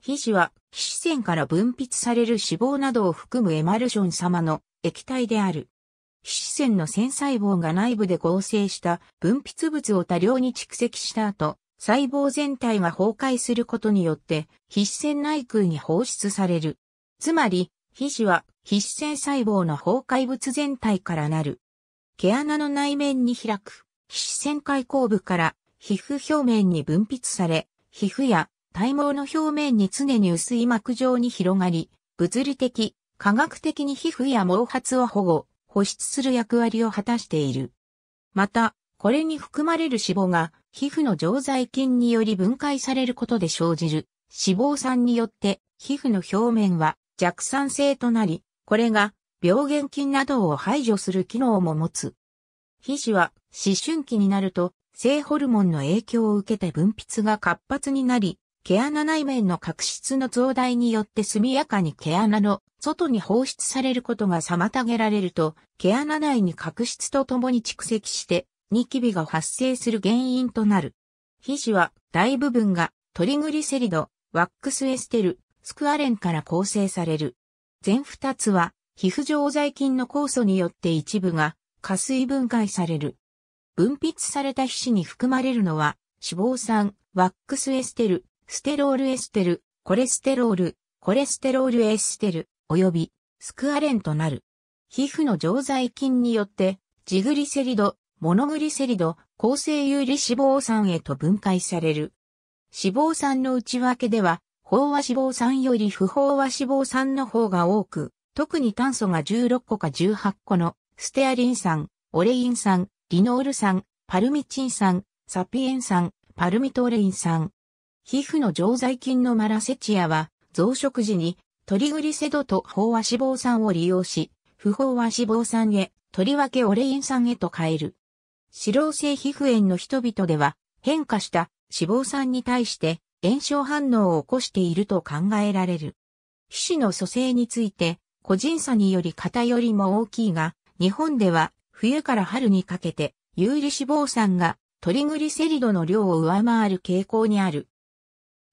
皮脂は皮脂腺から分泌される脂肪などを含むエマルション様の液体である。皮脂腺の腺細胞が内部で合成した分泌物を多量に蓄積した後、細胞全体が崩壊することによって皮脂腺内空に放出される。つまり、皮脂は皮脂腺細胞の崩壊物全体からなる。毛穴の内面に開く皮脂腺開口部から皮膚表面に分泌され、皮膚や体毛の表面に常に薄い膜状に広がり、物理的、科学的に皮膚や毛髪を保護、保湿する役割を果たしている。また、これに含まれる脂肪が皮膚の常在菌により分解されることで生じる脂肪酸によって皮膚の表面は弱酸性となり、これが病原菌などを排除する機能も持つ。皮脂は思春期になると性ホルモンの影響を受けて分泌が活発になり、毛穴内面の角質の増大によって速やかに毛穴の外に放出されることが妨げられると、毛穴内に角質とともに蓄積して、ニキビが発生する原因となる。皮脂は大部分がトリグリセリド、ワックスエステル、スクアレンから構成される。全二つは皮膚常在菌の酵素によって一部が加水分解される。分泌された皮脂に含まれるのは脂肪酸、ワックスエステル、ステロールエステル、コレステロール、コレステロールエステル、および、スクアレンとなる。皮膚の常在菌によって、ジグリセリド、モノグリセリド、抗生有利脂肪酸へと分解される。脂肪酸の内訳では、飽和脂肪酸より不飽和脂肪酸の方が多く、特に炭素が16個か18個の、ステアリン酸、オレイン酸、リノール酸、パルミチン酸、サピエン酸、パルミトレイン酸、皮膚の常在菌のマラセチアは、増殖時に、トリグリセドと飽和脂肪酸を利用し、不飽和脂肪酸へ、とりわけオレイン酸へと変える。脂漏性皮膚炎の人々では、変化した脂肪酸に対して炎症反応を起こしていると考えられる。皮脂の蘇生について、個人差により偏りも大きいが、日本では冬から春にかけて有利脂肪酸がトリグリセリドの量を上回る傾向にある。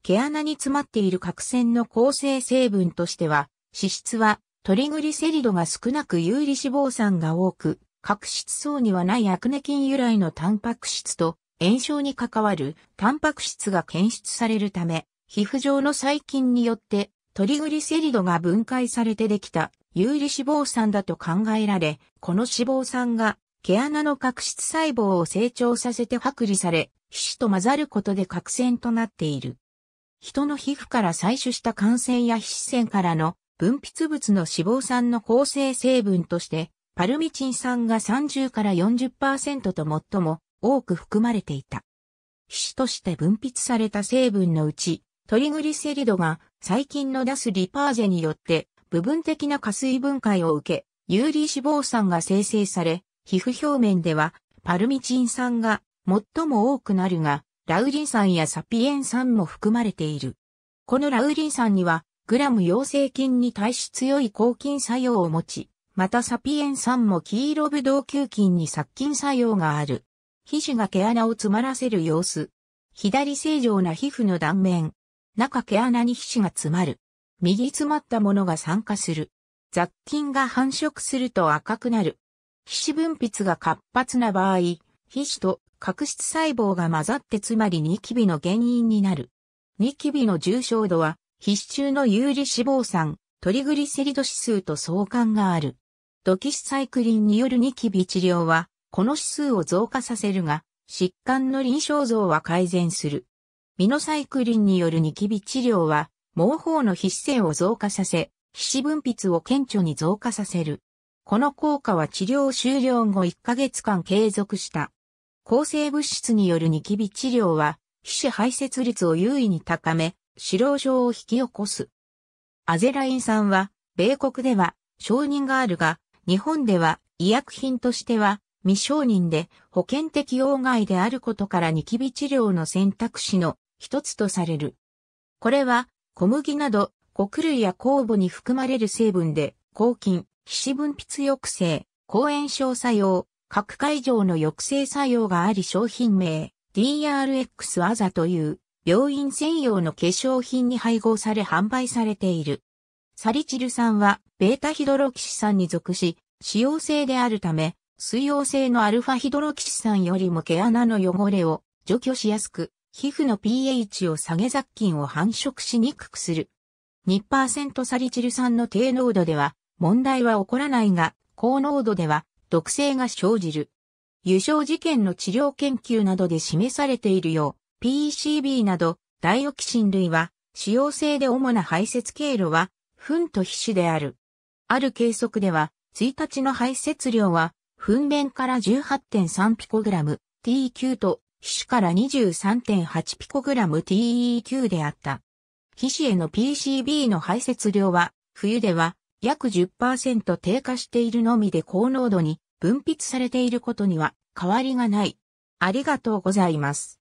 毛穴に詰まっている角栓の構成成分としては、脂質はトリグリセリドが少なく有利脂肪酸が多く、角質層にはないアクネ菌由来のタンパク質と炎症に関わるタンパク質が検出されるため、皮膚上の細菌によってトリグリセリドが分解されてできた有利脂肪酸だと考えられ、この脂肪酸が毛穴の角質細胞を成長させて剥離され、皮脂と混ざることで角栓となっている。人の皮膚から採取した感染や皮脂腺からの分泌物の脂肪酸の構成成分として、パルミチン酸が30から40%と最も多く含まれていた。皮脂として分泌された成分のうち、トリグリセリドが細菌の出すリパーゼによって部分的な加水分解を受け、有利脂肪酸が生成され、皮膚表面ではパルミチン酸が最も多くなるが、ラウリン酸やサピエン酸も含まれている。このラウリン酸には、グラム陽性菌に対し強い抗菌作用を持ち、またサピエン酸も黄色ブドウ球菌に殺菌作用がある。皮脂が毛穴を詰まらせる様子。左正常な皮膚の断面。中毛穴に皮脂が詰まる。右詰まったものが酸化する。雑菌が繁殖すると赤くなる。皮脂分泌が活発な場合、皮脂と角質細胞が混ざってつまりニキビの原因になる。ニキビの重症度は、皮脂中の有利脂肪酸、トリグリセリド指数と相関がある。ドキシサイクリンによるニキビ治療は、この指数を増加させるが、疾患の臨床像は改善する。ミノサイクリンによるニキビ治療は、毛包の皮脂腺を増加させ、皮脂分泌を顕著に増加させる。この効果は治療終了後1ヶ月間継続した。抗生物質によるニキビ治療は、皮脂排泄率を優位に高め、死亡症を引き起こす。アゼライン酸は、米国では承認があるが、日本では医薬品としては未承認で保険適用外であることからニキビ治療の選択肢の一つとされる。これは小麦など穀類や酵母に含まれる成分で、抗菌、皮脂分泌抑制、抗炎症作用、各会場の抑制作用があり商品名 DRX アザという病院専用の化粧品に配合され販売されている。サリチル酸はベータヒドロキシ酸に属し、使用性であるため、水溶性のアルファヒドロキシ酸よりも毛穴の汚れを除去しやすく、皮膚の pH を下げ雑菌を繁殖しにくくする。2%サリチル酸の低濃度では問題は起こらないが、高濃度では毒性が生じる。油症事件の治療研究などで示されているよう、PCB などダイオキシン類は、使用性で主な排泄経路は、糞と皮脂である。ある計測では、1日の排泄量は、糞便から18.3ピコグラム TQ と、皮脂から23.8ピコグラム TEQ であった。皮脂への PCB の排泄量は、冬では約10%低下しているのみで高濃度に分泌されていることには変わりがない。ありがとうございます。